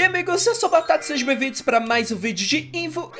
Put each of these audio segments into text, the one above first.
E amigos, eu sou o Batata, sejam bem-vindos para mais um vídeo de Invo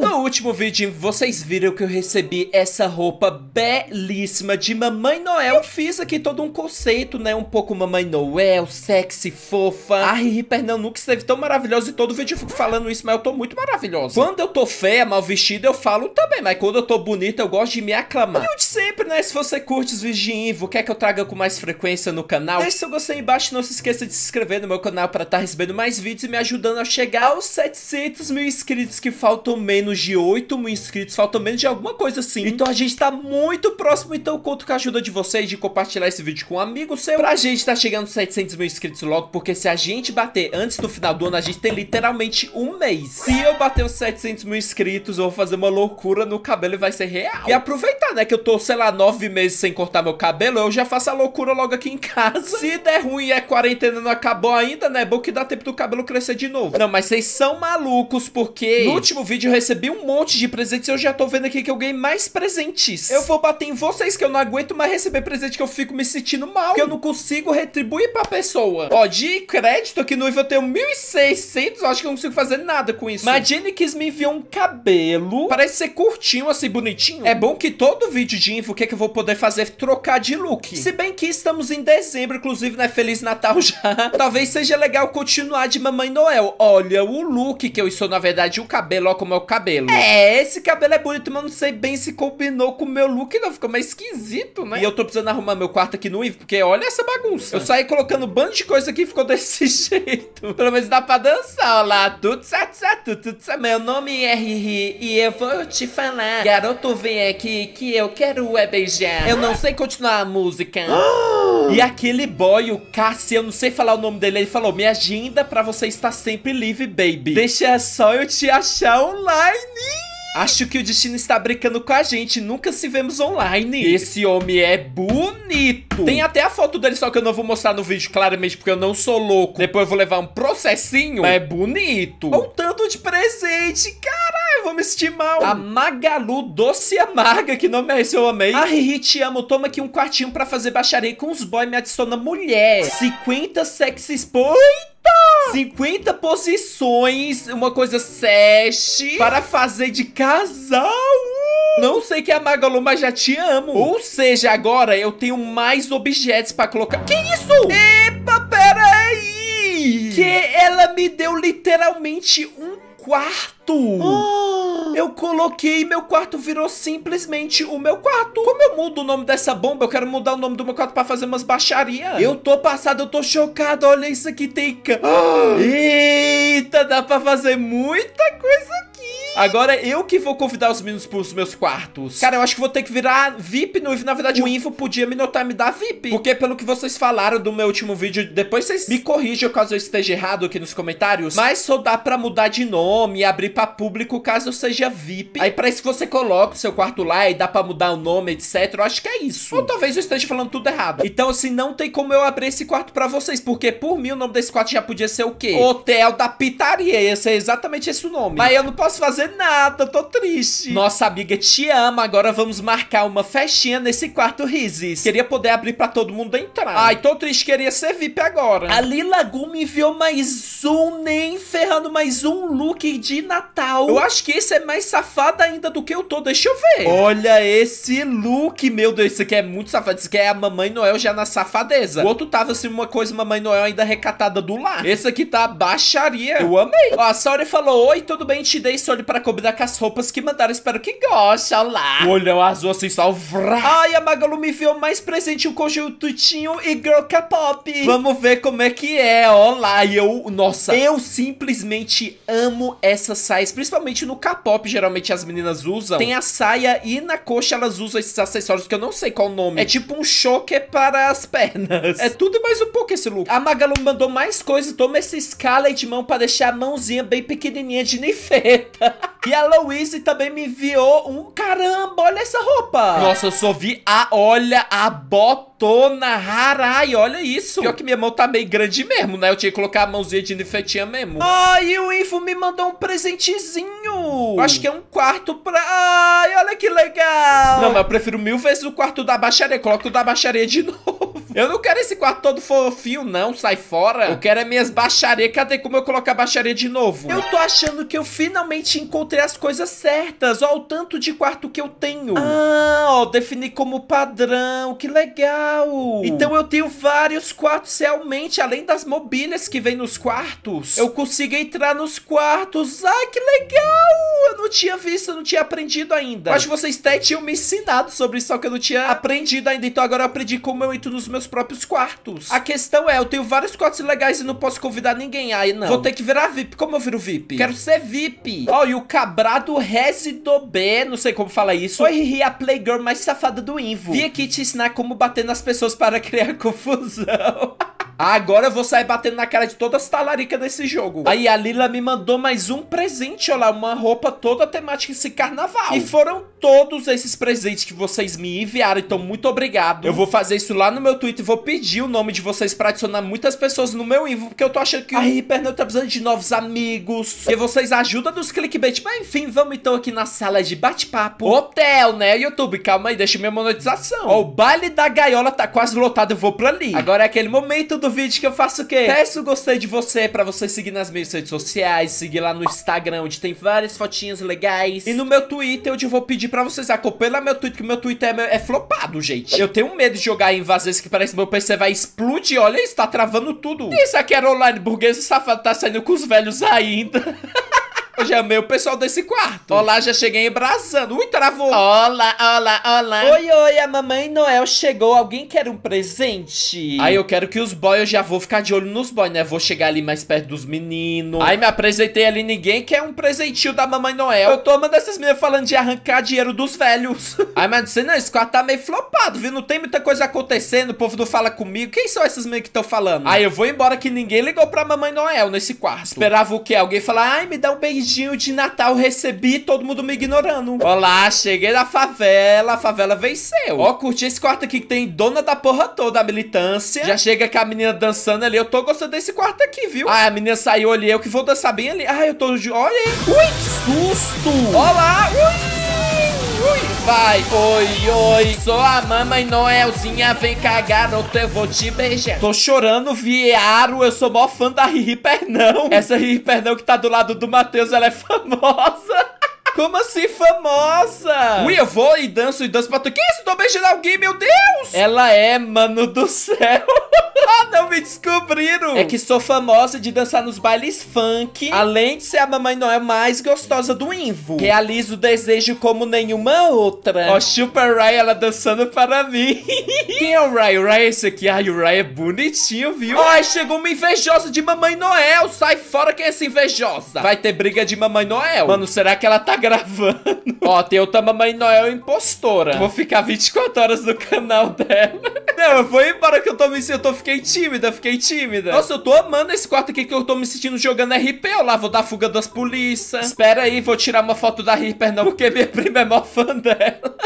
No último vídeo, vocês viram que eu recebi essa roupa belíssima de Mamãe Noel Eu fiz aqui todo um conceito, né, um pouco Mamãe Noel, sexy, fofa A Riri Pernambuco esteve tão maravilhosa e todo vídeo eu fico falando isso, mas eu tô muito maravilhosa Quando eu tô feia, mal vestida, eu falo também, mas quando eu tô bonita, eu gosto de me aclamar E o de sempre, né, se você curte os vídeos de Invo, quer que eu traga com mais frequência no canal Deixe seu gostei embaixo e não se esqueça de se inscrever no meu canal para estar tá recebendo mais mais vídeos e me ajudando a chegar aos 700 mil inscritos, que faltam menos de 8 mil inscritos, faltam menos de alguma coisa assim. Então a gente tá muito próximo, então conto com a ajuda de vocês de compartilhar esse vídeo com um amigo seu, pra gente tá chegando aos 700 mil inscritos logo, porque se a gente bater antes do final do ano, a gente tem literalmente um mês. Se eu bater os 700 mil inscritos, eu vou fazer uma loucura no cabelo e vai ser real. E aproveitar, né, que eu tô, sei lá, 9 meses sem cortar meu cabelo, eu já faço a loucura logo aqui em casa. Se der ruim e é a quarentena não acabou ainda, né, é bom que dá tempo do cabelo crescer de novo. Não, mas vocês são malucos, porque no último vídeo eu recebi um monte de presentes e eu já tô vendo aqui que eu ganhei mais presentes. Eu vou bater em vocês que eu não aguento mais receber presente que eu fico me sentindo mal, que eu não consigo retribuir pra pessoa. Ó, de crédito aqui no Ivo eu tenho 1.600, eu acho que eu não consigo fazer nada com isso. Imagine que me enviar um cabelo, parece ser curtinho, assim, bonitinho. É bom que todo vídeo de info, o que é que eu vou poder fazer? Trocar de look. Se bem que estamos em dezembro, inclusive, né? Feliz Natal já. Talvez seja legal continuar de Mamãe Noel. Olha o look que eu estou, na verdade, o cabelo, Olha como é o cabelo. É, esse cabelo é bonito, mas não sei bem se combinou com o meu look, não. Ficou mais esquisito, né? E eu tô precisando arrumar meu quarto aqui no Ivo, porque olha essa bagunça. Eu saí colocando um bando de coisa aqui e ficou desse jeito. Pelo menos dá pra dançar, Olá, lá. Tudo certo, certo, tudo, tudo certo. Meu nome é Riri e eu vou te falar. Garoto, vem aqui que eu quero é beijar. Eu não sei continuar a música. Ah! E aquele boy, o Cassie, eu não sei falar o nome dele, ele falou: Me agenda pra você estar sempre livre, baby. Deixa é só eu te achar online. Acho que o destino está brincando com a gente. Nunca se vemos online. Esse homem é bonito. Tem até a foto dele, só que eu não vou mostrar no vídeo, claramente, porque eu não sou louco. Depois eu vou levar um processinho. Mas é bonito. Voltando de presente, cara vou me sentir mal. A Magalu Doce Amarga, que nome é esse? Eu amei. A ah, Riri, te amo. Toma aqui um quartinho pra fazer baixaria com os boys me adiciona mulher. 50 sexys. Eita! 50 posições, uma coisa sete para fazer de casal. Não sei que é a Magalu, mas já te amo. Ou seja, agora eu tenho mais objetos pra colocar. Que isso? Epa, peraí! Que ela me deu literalmente um quarto. Oh eu coloquei e meu quarto virou simplesmente o meu quarto. Como eu mudo o nome dessa bomba? Eu quero mudar o nome do meu quarto pra fazer umas baixarias. Eu tô passado, eu tô chocado. Olha isso aqui, tem... Eita, dá pra fazer muita coisa aqui. Agora eu que vou convidar os meninos pros meus quartos. Cara, eu acho que vou ter que virar VIP no... Na verdade, o Info podia me notar me dar VIP. Porque pelo que vocês falaram do meu último vídeo, depois vocês me corrijam caso eu esteja errado aqui nos comentários. Mas só dá pra mudar de nome e abrir pra público caso eu seja VIP. Aí pra isso você coloca o seu quarto lá e dá pra mudar o nome, etc. Eu acho que é isso. Ou talvez eu esteja falando tudo errado. Então, assim, não tem como eu abrir esse quarto pra vocês. Porque por mim o nome desse quarto já podia ser o quê? Hotel da Pitaria. Ia ser exatamente esse o nome. Mas eu não posso fazer fazer nada, tô triste. Nossa amiga te ama, agora vamos marcar uma festinha nesse quarto Rizes. Queria poder abrir pra todo mundo entrar. Ai, tô triste, queria ser VIP agora. A Lila Gumi enviou mais um nem encerrando mais um look de Natal. Eu acho que esse é mais safado ainda do que eu tô, deixa eu ver. Olha esse look, meu Deus, isso aqui é muito safado. Isso aqui é a Mamãe Noel já na safadeza. O outro tava assim, uma coisa Mamãe Noel ainda recatada do lar. Esse aqui tá baixaria. Eu amei. Ó, a Saori falou, oi, tudo bem? Te dei solho pra combinar com as roupas que mandaram. Espero que goste, olha lá. Olha o azul assim, só vrá. Ai, a Magalu me viu mais presente um conjunto Tinho e Girl K-Pop. Vamos ver como é que é, olha lá. E eu, nossa, eu simplesmente simplesmente amo essas saias, principalmente no K-pop, geralmente as meninas usam. Tem a saia e na coxa elas usam esses acessórios que eu não sei qual o nome. É tipo um choque é para as pernas. É tudo e mais um pouco esse look. A Magalu mandou mais coisas, toma essa escala de mão para deixar a mãozinha bem pequenininha de feita. E a Louise também me enviou um caramba, olha essa roupa. Nossa, eu só vi a, olha, a botona, harai, olha isso. Pior que minha mão tá meio grande mesmo, né? Eu tinha que colocar a mãozinha de nifetinha mesmo. Ai, ah, e o Info me mandou um presentezinho. Eu acho que é um quarto pra... Ai, olha que legal. Não, mas eu prefiro mil vezes o quarto da baixaria. Coloca o da baixaria de novo. Eu não quero esse quarto todo fofinho, não. Sai fora. Eu quero é minhas baixarias. Cadê como eu colocar baixaria de novo? Eu tô achando que eu finalmente encontrei as coisas certas. Ó, o tanto de quarto que eu tenho. Ah, ó, defini como padrão. Que legal. Então eu tenho vários quartos realmente, além das mobílias que vem nos quartos. Eu consigo entrar nos quartos. ah que legal. Eu não tinha visto, eu não tinha aprendido ainda. acho que vocês até tinham me ensinado sobre isso, só que eu não tinha aprendido ainda. Então agora eu aprendi como eu entro nos meus próprios quartos. A questão é, eu tenho vários quartos legais e não posso convidar ninguém. Aí não. Vou ter que virar VIP. Como eu viro VIP? Quero ser VIP. Ó, oh, e o cabrado Resido B, não sei como fala isso, foi rir a playgirl mais safada do Invo. Vim aqui te ensinar como bater nas pessoas para criar confusão. Agora eu vou sair batendo na cara de todas as talaricas desse jogo. Aí a Lila me mandou mais um presente, olha lá, uma roupa toda temática esse carnaval. E foram todos esses presentes que vocês me enviaram, então muito obrigado. Eu vou fazer isso lá no meu Twitter, e vou pedir o nome de vocês pra adicionar muitas pessoas no meu Invo, porque eu tô achando que a Hyperneu tá precisando de novos amigos. E vocês ajudam nos clickbait. Mas enfim, vamos então aqui na sala de bate-papo. Hotel, né? YouTube, calma aí, deixa minha monetização. Ó, o baile da gaiola tá quase lotado, eu vou pra ali. Agora é aquele momento do do vídeo que eu faço o quê? Peço gostei de você pra você seguir nas minhas redes sociais, seguir lá no Instagram, onde tem várias fotinhas legais. E no meu Twitter, onde eu vou pedir pra vocês acompanhar meu Twitter, que meu Twitter é, meu, é flopado, gente. Eu tenho medo de jogar em vazes que parece que meu PC vai explodir. Olha isso, tá travando tudo. Isso aqui era online burguês, safado tá, tá saindo com os velhos ainda. Eu amei o pessoal desse quarto. Olá, já cheguei embraçando. Ui, travou. Olá, olá, olá. Oi, oi, a mamãe Noel chegou. Alguém quer um presente? Aí eu quero que os boys, eu já vou ficar de olho nos boys, né? Vou chegar ali mais perto dos meninos. Aí me apresentei ali, ninguém quer um presentinho da mamãe Noel. Eu tô uma essas meninas falando de arrancar dinheiro dos velhos. Aí, mas você não, esse quarto tá meio flopado, viu? Não tem muita coisa acontecendo, o povo não fala comigo. Quem são essas meninas que estão falando? Aí eu vou embora que ninguém ligou pra mamãe Noel nesse quarto. Esperava o quê? Alguém falar, ai, me dá um beijinho presentinho de Natal recebi, todo mundo me ignorando. Olá, cheguei na favela, a favela venceu. Ó, curti esse quarto aqui que tem dona da porra toda, a militância. Já chega com a menina dançando ali, eu tô gostando desse quarto aqui, viu? Ah, a menina saiu ali, eu que vou dançar bem ali. Ah, eu tô... de, Olha aí. Ui, que susto! Olá, ui! vai, oi, oi. Sou a mamãe Noelzinha, vem cá, garoto, eu vou te beijar. Tô chorando, Viaro, eu sou mó fã da Riri Pernão. Essa Riri Pernão que tá do lado do Matheus, ela é famosa. Como assim famosa? Ui, eu vou e danço e danço pra tu. Que isso? Tô beijando alguém, meu Deus! Ela é, mano do céu. Ah, não me descobriram! É que sou famosa de dançar nos bailes funk, além de ser a Mamãe Noel mais gostosa do Invo. Realizo o desejo como nenhuma outra. Ó, super chupa a Ray, ela dançando para mim. Quem é o Ray? O Ray é esse aqui. Ai, o Ray é bonitinho, viu? Ai, chegou uma invejosa de Mamãe Noel. Sai fora que é essa invejosa. Vai ter briga de Mamãe Noel. Mano, será que ela tá gravando? Ó, tem outra Mamãe Noel impostora. Vou ficar 24 horas no canal dela. Não, foi para que eu tô me sentindo. Eu tô, fiquei tímida, fiquei tímida. Nossa, eu tô amando esse quarto aqui que eu tô me sentindo jogando RP. Eu lá vou dar fuga das polícias. Espera aí, vou tirar uma foto da Reaper, não, porque minha prima é mó fã dela.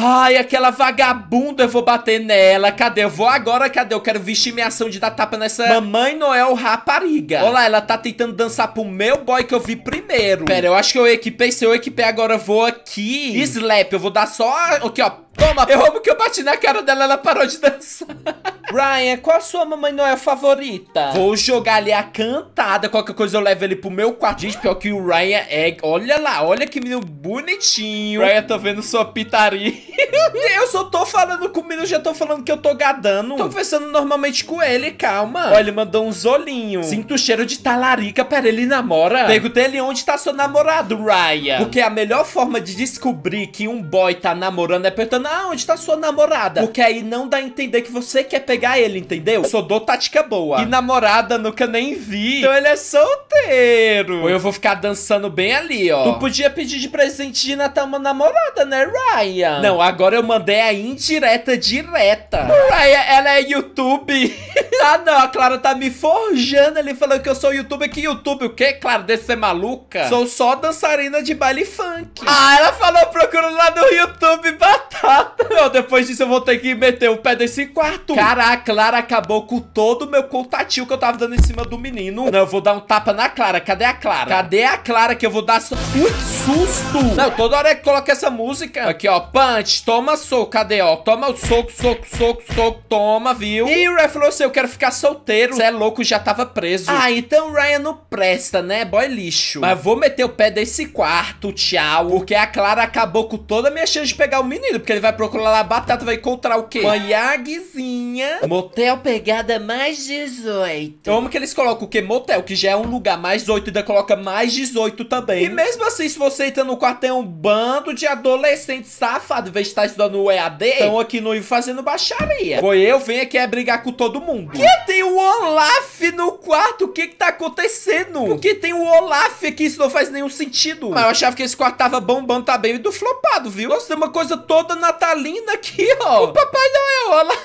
Ai, aquela vagabunda, eu vou bater nela. Cadê? Eu vou agora, cadê? Eu quero vestir minha ação de dar tapa nessa Mamãe Noel rapariga. Olha lá, ela tá tentando dançar pro meu boy que eu vi primeiro. Pera, eu acho que eu equipei. Se eu equipei agora, eu vou aqui. Slap, eu vou dar só... Aqui, ó. Toma! Eu amo que eu bati na cara dela, ela parou de dançar. Ryan, qual a sua Mamãe Noel é favorita? Vou jogar ali a cantada. Qualquer coisa eu levo ele pro meu quarto. Gente, pior que o Ryan é... Olha lá, olha que menino bonitinho. Ryan, tô vendo sua pitaria. eu só tô falando com o menino, já tô falando que eu tô gadando. Tô conversando normalmente com ele, calma. Olha, ele mandou uns olhinhos. Sinto o cheiro de talarica, pera, ele namora? Perguntei ele onde tá seu namorado, Ryan. Porque a melhor forma de descobrir que um boy tá namorando é perguntando não, onde tá sua namorada. Porque aí não dá a entender que você quer pegar ele, entendeu? Eu só dou tática boa. E namorada nunca nem vi. Então ele é solteiro. Ou eu vou ficar dançando bem ali, ó. Tu podia pedir de presente de Natal uma namorada, né, Ryan? Não, agora eu mandei a indireta direta. Ryan, ela é YouTube. Ah, não, a Clara tá me forjando ali, falando que eu sou youtuber. Que YouTube o quê? Claro, desse ser maluca? Sou só dançarina de baile funk. Ah, ela falou procurando lá no YouTube, batata. Não, depois disso eu vou ter que meter o pé desse quarto. Cara, a Clara acabou com todo o meu contatinho que eu tava dando em cima do menino. Não, eu vou dar um tapa na Clara. Cadê a Clara? Cadê a Clara que eu vou dar... Ui, que susto! Não, toda hora que coloca essa música. Aqui, ó, punch, toma soco. Cadê, ó? Toma o soco, soco, soco, soco, toma, viu? E o falou assim, eu quero quero ficar solteiro. Cê é louco, já tava preso. Ah, então o Ryan não presta, né? Boy lixo. Mas vou meter o pé desse quarto, tchau. Porque a Clara acabou com toda a minha chance de pegar o menino. Porque ele vai procurar lá a batata, vai encontrar o quê? Uma yagzinha. Motel pegada mais 18. como que eles colocam o quê? Motel, que já é um lugar mais 8, ainda coloca mais 18 também. E mesmo assim, se você entra no quarto, tem um bando de adolescentes safados. Em vez de estar tá estudando o EAD, estão aqui no fazendo baixaria. Foi eu, venho aqui é brigar com todo mundo que tem o Olaf no quarto? O que que tá acontecendo? Por que tem o Olaf aqui? Isso não faz nenhum sentido. Mas eu achava que esse quarto tava bombando, tá bem do flopado, viu? Nossa, tem uma coisa toda natalina aqui, ó. O Papai Noel, Olaf.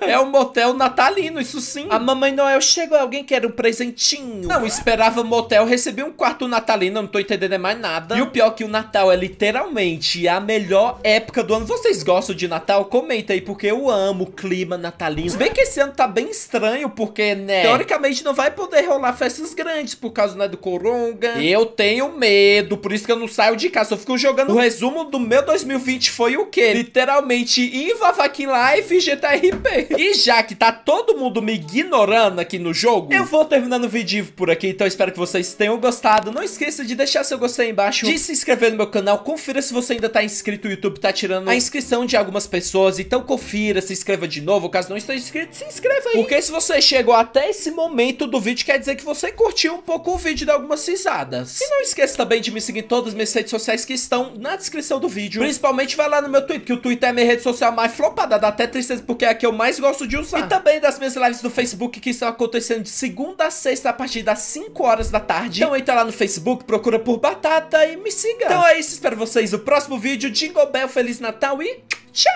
É um motel natalino, isso sim. A Mamãe Noel chegou, alguém quer um presentinho. Não, esperava motel, recebi um quarto natalino, não tô entendendo é mais nada. E o pior é que o Natal é literalmente a melhor época do ano. Vocês gostam de Natal? Comenta aí, porque eu amo o clima natalino. Se bem que esse ano tá bem estranho, porque, né, teoricamente não vai poder rolar festas grandes por causa, né, do coronga. Eu tenho medo, por isso que eu não saio de casa, eu fico jogando. O resumo do meu 2020 foi o quê? Literalmente, Iva Vakin Live e GTRP. E já que tá todo mundo me ignorando aqui no jogo, eu vou terminando o vídeo por aqui, então espero que vocês tenham gostado. Não esqueça de deixar seu gostei aí embaixo, de se inscrever no meu canal, confira se você ainda tá inscrito, o YouTube tá tirando a inscrição de algumas pessoas, então confira, se inscreva de novo, caso não esteja inscrito, se inscreva aí. Porque se você chegou até esse momento do vídeo, quer dizer que você curtiu um pouco o vídeo de algumas risadas. E não esqueça também de me seguir em todas as minhas redes sociais que estão na descrição do vídeo, principalmente vai lá no meu Twitter, que o Twitter é minha rede social mais flopada, dá até tristeza porque é a que eu mais gosto de usar. E também das minhas lives do Facebook que estão acontecendo de segunda a sexta a partir das 5 horas da tarde. Então entra lá no Facebook, procura por Batata e me siga. Então é isso, espero vocês no próximo vídeo. Jingle Bell, Feliz Natal e tchau!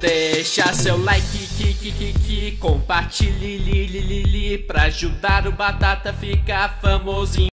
Deixa seu like, que, que, que, compartilhe, li, li, li, li, pra ajudar o Batata a ficar famosinho.